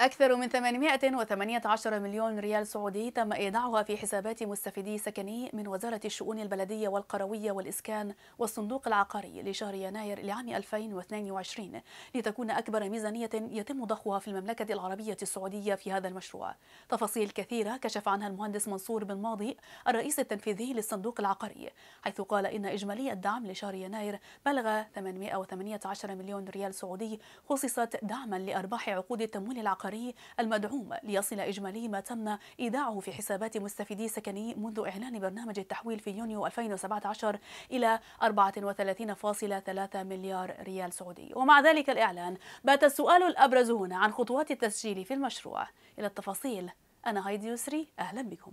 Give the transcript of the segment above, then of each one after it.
أكثر من 818 مليون ريال سعودي تم إيداعها في حسابات مستفيدي سكني من وزارة الشؤون البلدية والقروية والإسكان والصندوق العقاري لشهر يناير لعام 2022 لتكون أكبر ميزانية يتم ضخها في المملكة العربية السعودية في هذا المشروع. تفاصيل كثيرة كشف عنها المهندس منصور بن ماضي الرئيس التنفيذي للصندوق العقاري حيث قال إن إجمالي الدعم لشهر يناير بلغ 818 مليون ريال سعودي خصصت دعما لأرباح عقود التمويل العقاري العقاري المدعوم ليصل إجمالي ما تم إيداعه في حسابات مستفيدي سكني منذ إعلان برنامج التحويل في يونيو 2017 إلى 34.3 مليار ريال سعودي ومع ذلك الإعلان بات السؤال الأبرز هنا عن خطوات التسجيل في المشروع إلى التفاصيل أنا هايدي يسري أهلا بكم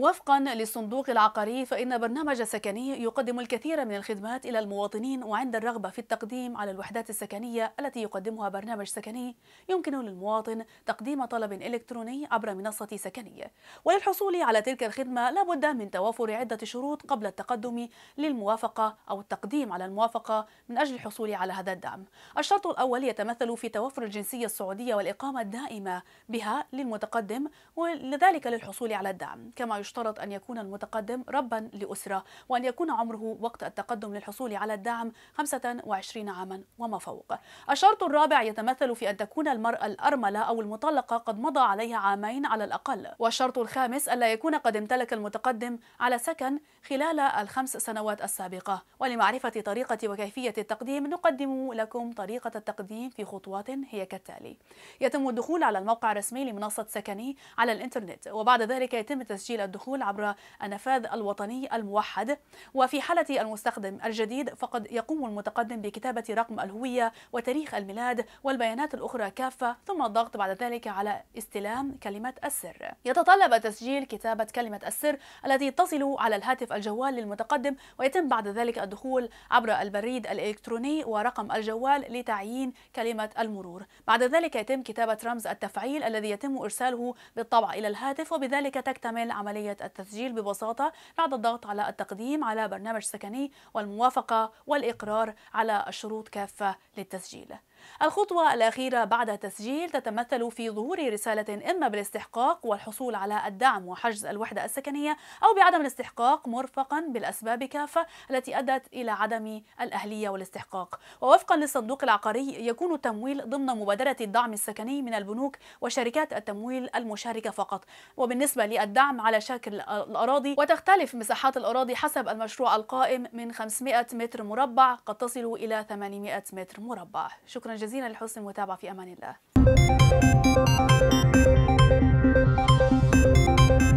وفقا للصندوق العقاري فإن برنامج سكني يقدم الكثير من الخدمات إلى المواطنين وعند الرغبة في التقديم على الوحدات السكنية التي يقدمها برنامج سكني يمكن للمواطن تقديم طلب إلكتروني عبر منصة سكنية وللحصول على تلك الخدمة لابد من توافر عدة شروط قبل التقدم للموافقة أو التقديم على الموافقة من أجل الحصول على هذا الدعم الشرط الأول يتمثل في توفر الجنسية السعودية والإقامة الدائمة بها للمتقدم ولذلك للحصول على الدعم كما يشترط أن يكون المتقدم ربا لأسرة وأن يكون عمره وقت التقدم للحصول على الدعم 25 عاما وما فوق الشرط الرابع يتمثل في أن تكون المرأة الأرملة أو المطلقة قد مضى عليها عامين على الأقل والشرط الخامس ألا يكون قد امتلك المتقدم على سكن خلال الخمس سنوات السابقة ولمعرفة طريقة وكيفية التقديم نقدم لكم طريقة التقديم في خطوات هي كالتالي يتم الدخول على الموقع الرسمي لمنصة سكني على الإنترنت وبعد ذلك يتم تسجيل الدخول الدخول عبر النفاذ الوطني الموحد وفي حالة المستخدم الجديد فقد يقوم المتقدم بكتابة رقم الهوية وتاريخ الميلاد والبيانات الأخرى كافة ثم الضغط بعد ذلك على استلام كلمة السر يتطلب تسجيل كتابة كلمة السر التي تصل على الهاتف الجوال للمتقدم ويتم بعد ذلك الدخول عبر البريد الإلكتروني ورقم الجوال لتعيين كلمة المرور بعد ذلك يتم كتابة رمز التفعيل الذي يتم إرساله بالطبع إلى الهاتف وبذلك تكتمل عملية عملية التسجيل ببساطة بعد الضغط على التقديم على برنامج سكني والموافقة والإقرار على الشروط كافة للتسجيل الخطوة الأخيرة بعد التسجيل تتمثل في ظهور رسالة إما بالاستحقاق والحصول على الدعم وحجز الوحدة السكنية أو بعدم الاستحقاق مرفقا بالأسباب كافة التي أدت إلى عدم الأهلية والاستحقاق ووفقا للصندوق العقاري يكون التمويل ضمن مبادرة الدعم السكني من البنوك وشركات التمويل المشاركة فقط وبالنسبة للدعم على شكل الأراضي وتختلف مساحات الأراضي حسب المشروع القائم من 500 متر مربع قد تصل إلى 800 متر مربع شكرا شكرا جزيلا لحسن المتابعة في أمان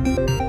الله